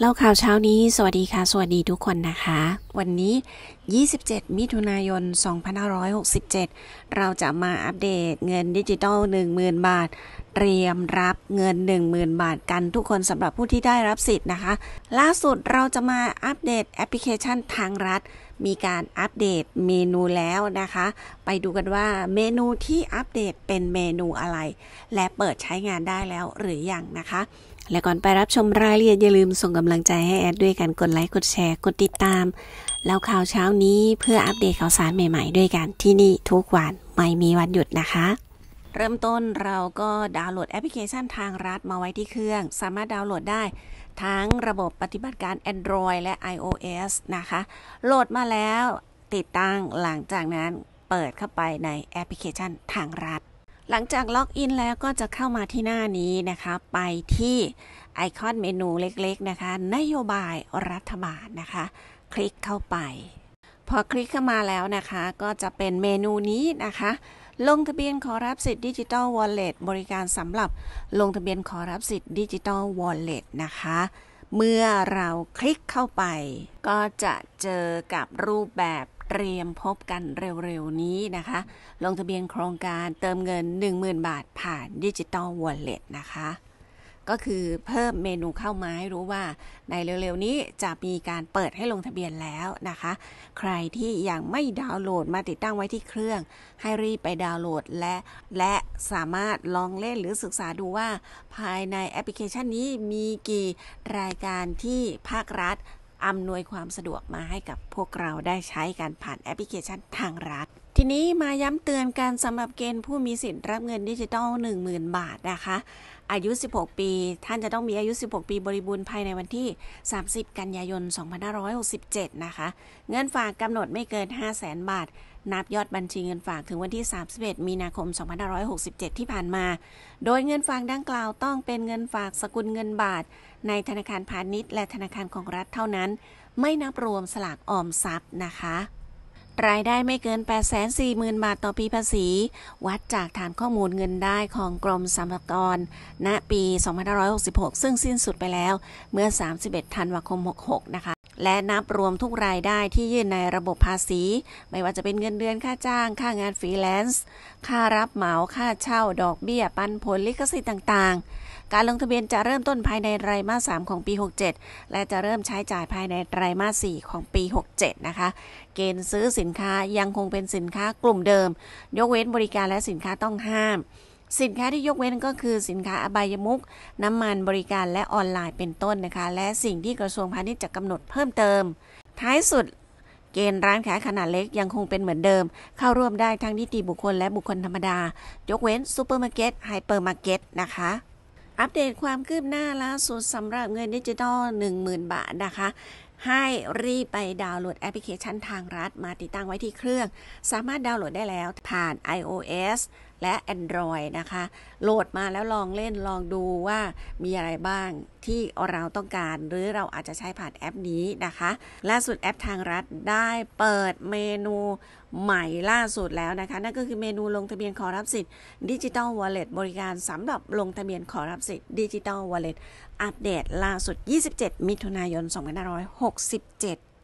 เล่าข่าวเช้านี้ สวัสดีค่ะสวัสดีทุกคนนะคะ วันนี้ 27 มิถุนายน 2567 เราจะมาอัปเดตเงินดิจิตอล10,000 บาท เตรียมรับเงิน 10,000 บาท กันทุกคนสำหรับผู้ที่ได้รับสิทธิ์นะคะ ล่าสุดเราจะมาอัปเดตแอปพลิเคชันทางรัฐ มีการอัปเดตเมนูแล้วนะคะ ไปดูกันว่าเมนูที่อัปเดตเป็นเมนูอะไร และเปิดใช้งานได้แล้วหรือยังนะคะและก่อนไปรับชมรายละเอียดอย่าลืมส่งกำลังใจให้แอดด้วยกันกดไลค์กดแชร์กดติดตาม แล้วข่าวเช้านี้เพื่ออัปเดตข่าวสารใหม่ๆด้วยกันที่นี่ทุกวันไม่มีวันหยุดนะคะ เริ่มต้นเราก็ดาวน์โหลดแอปพลิเคชันทางรัฐมาไว้ที่เครื่อง สามารถดาวน์โหลดได้ทั้งระบบปฏิบัติการ Android และ iOS นะคะ โหลดมาแล้วติดตั้งหลังจากนั้นเปิดเข้าไปในแอปพลิเคชันทางรัฐหลังจากล็อกอินแล้วก็จะเข้ามาที่หน้านี้นะคะ ไปที่ไอคอนเมนูเล็กๆนะคะนโยบายรัฐบาลนะคะ คลิกเข้าไป พอคลิกเข้ามาแล้วนะคะ ก็จะเป็นเมนูนี้นะคะ ลงทะเบียนขอรับสิทธิ์ดิจิตอลวอลเล็ตบริการสำหรับลงทะเบียนขอรับสิทธิ์ดิจิตอลวอลเล็ตนะคะเมื่อเราคลิกเข้าไป ก็จะเจอกับรูปแบบเตรียมพบกันเร็วๆ นี้นะคะ ลงทะเบียนโครงการเติมเงิน 10,000 บาท ผ่านดิจิตอลวอลเล็ตนะคะ ก็คือเพิ่มเมนูเข้ามาให้รู้ว่าในเร็วๆ นี้จะมีการเปิดให้ลงทะเบียนแล้วนะคะ ใครที่ยังไม่ดาวน์โหลดมาติดตั้งไว้ที่เครื่อง ให้รีบไปดาวน์โหลดและ และสามารถลองเล่นหรือศึกษาดูว่า ภายในแอปพลิเคชันนี้มีกี่รายการที่ภาครัฐอำนวยความสะดวกมาให้กับพวกเราได้ใช้การผ่านแอปพลิเคชันทางรัฐทีนี้มาย้ำเตือนกันสำหรับเกณฑ์ผู้มีสิทธิ์รับเงินดิจิตอล10,000 บาทนะคะ อายุ 16 ปี ท่านจะต้องมีอายุ 16 ปีบริบูรณ์ภายในวันที่ 30 กันยายน2567 นะคะ เงินฝากกำหนดไม่เกิน500,000 บาท นับยอดบัญชีเงินฝากถึงวันที่ 31 มีนาคม2567 ที่ผ่านมา โดยเงินฝากดังกล่าวต้องเป็นเงินฝากสกุลเงินบาท ในธนาคารพาณิชย์และธนาคารของรัฐเท่านั้น ไม่นับรวมสลากออมทรัพย์นะคะรายได้ไม่เกิน 840,000 บาทต่อปีภาษี วัดจากฐานข้อมูลเงินได้ของกรมสรรพากร ณ ปี 2566 ซึ่งสิ้นสุดไปแล้วเมื่อ 31 ธันวาคม 66 นะคะ และนับรวมทุกรายได้ที่ยื่นในระบบภาษี ไม่ว่าจะเป็นเงินเดือนค่าจ้าง ค่างานฟรีแลนซ์ ค่ารับเหมา ค่าเช่า ดอกเบี้ย ปันผลลิขสิทธิ์ต่าง ๆการลงทะเบียนจะเริ่มต้นภายในไตรมาส3ของปี 67 และจะเริ่มใช้จ่ายภายในไตรมาส4ของปี 67 นะคะ เกณฑ์ซื้อสินค้ายังคงเป็นสินค้ากลุ่มเดิม ยกเว้นบริการและสินค้าต้องห้าม สินค้าที่ยกเว้นก็คือสินค้าอบายมุก น้ำมันบริการและออนไลน์ เป็นต้นนะคะ และสิ่งที่กระทรวงพาณิชย์จะกำหนดเพิ่มเติม ท้ายสุด เกณฑ์ร้านขายขนาดเล็กยังคงเป็นเหมือนเดิม เข้าร่วมได้ทั้งนิติบุคคลและบุคคลธรรมดา ยกเว้นซูเปอร์มาร์เก็ต ไฮเปอร์มาร์เก็ต นะคะอัปเดตความคืบหน้าล่าสุดสำหรับเงินดิจิตอล10,000 บาทนะคะ ให้รีบไปดาวน์โหลดแอปพลิเคชันทางรัฐ มาติดตั้งไว้ที่เครื่อง สามารถดาวน์โหลดได้แล้วผ่าน iOS และ Android นะคะ โหลดมาแล้วลองเล่นลองดูว่ามีอะไรบ้างที่เราต้องการ หรือเราอาจจะใช้ผ่านแอปนี้นะคะ ล่าสุดแอปทางรัฐ ได้เปิดเมนูใหม่ล่าสุดแล้วนะคะ นั่นก็คือเมนูลงทะเบียนขอรับสิทธิ์ดิจิตอลวอลเล็บริการสำหรับลงทะเบียนขอรับสิทธิ์ดิจิตอลวอลเล็อัปเดตล่าสุด 27มิถุนายน2567